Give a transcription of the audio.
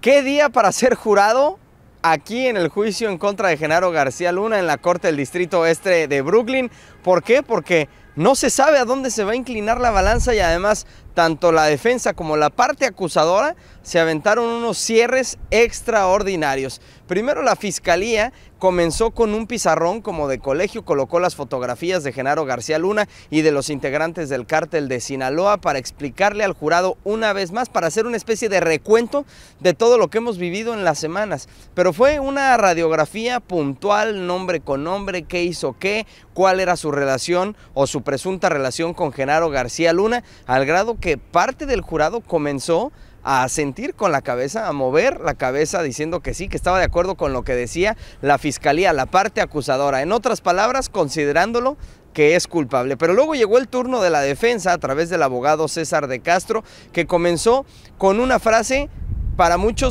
¿Qué día para ser jurado? Aquí en el juicio en contra de Genaro García Luna en la Corte del Distrito Este de Brooklyn. ¿Por qué? Porque no se sabe a dónde se va a inclinar la balanza y además tanto la defensa como la parte acusadora se aventaron unos cierres extraordinarios. Primero la fiscalía comenzó con un pizarrón como de colegio, colocó las fotografías de Genaro García Luna y de los integrantes del cártel de Sinaloa para explicarle al jurado una vez más, para hacer una especie de recuento de todo lo que hemos vivido en las semanas. Pero fue una radiografía puntual, nombre con nombre, qué hizo qué, cuál era su relación o su presunta relación con Genaro García Luna, al grado que parte del jurado comenzó a sentir con la cabeza, a mover la cabeza diciendo que sí, que estaba de acuerdo con lo que decía la fiscalía, la parte acusadora. En otras palabras, considerándolo que es culpable. Pero luego llegó el turno de la defensa a través del abogado César de Castro, que comenzó con una frase para muchos